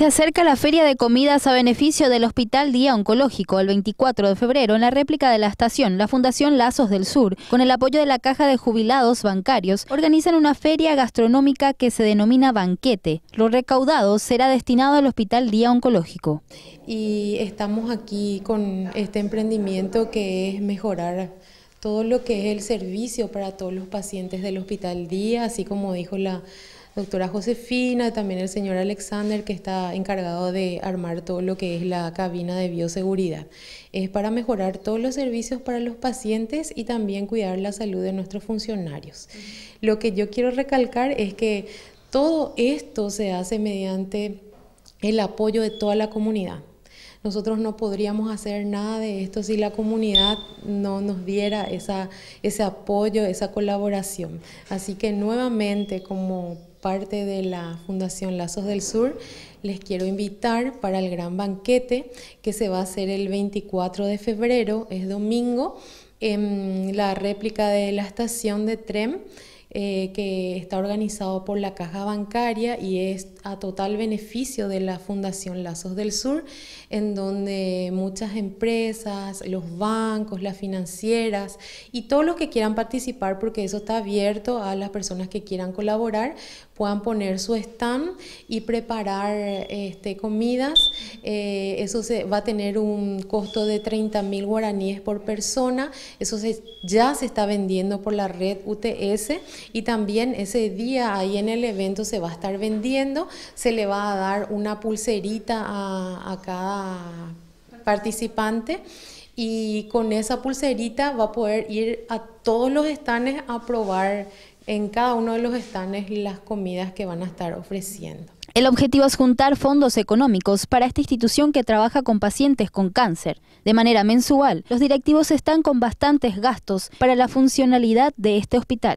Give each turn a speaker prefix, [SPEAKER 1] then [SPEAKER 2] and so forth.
[SPEAKER 1] Se acerca la feria de comidas a beneficio del Hospital Día Oncológico el 24 de febrero en la réplica de la estación. La Fundación Lazos del Sur, con el apoyo de la Caja de Jubilados Bancarios, organizan una feria gastronómica que se denomina Banquete. Lo recaudado será destinado al Hospital Día Oncológico.
[SPEAKER 2] Y estamos aquí con este emprendimiento que es mejorar todo lo que es el servicio para todos los pacientes del Hospital Día, así como dijo la doctora Josefina, también el señor Alexander, que está encargado de armar todo lo que es la cabina de bioseguridad. Es para mejorar todos los servicios para los pacientes y también cuidar la salud de nuestros funcionarios. Lo que yo quiero recalcar es que todo esto se hace mediante el apoyo de toda la comunidad. Nosotros no podríamos hacer nada de esto si la comunidad no nos diera ese apoyo, esa colaboración. Así que nuevamente, como parte de la Fundación Lazos del Sur, les quiero invitar para el gran banquete que se va a hacer el 24 de febrero, es domingo, en la réplica de la estación de tren. Eh, que está organizado por la Caja Bancaria y es a total beneficio de la Fundación Lazos del Sur, en donde muchas empresas, los bancos, las financieras y todos los que quieran participar, porque eso está abierto a las personas que quieran colaborar, puedan poner su stand y preparar este, comidas eh, eso se, va a tener un costo de 30 mil guaraníes por persona, eso ya se está vendiendo por la red UTS y también ese día ahí en el evento se va a estar vendiendo, se le va a dar una pulserita a, a cada participante y con esa pulserita va a poder ir a todos los estanes a probar en cada uno de los estanes las comidas que van a estar ofreciendo.
[SPEAKER 1] El objetivo es juntar fondos económicos para esta institución que trabaja con pacientes con cáncer. De manera mensual, los directivos están con bastantes gastos para la funcionalidad de este hospital.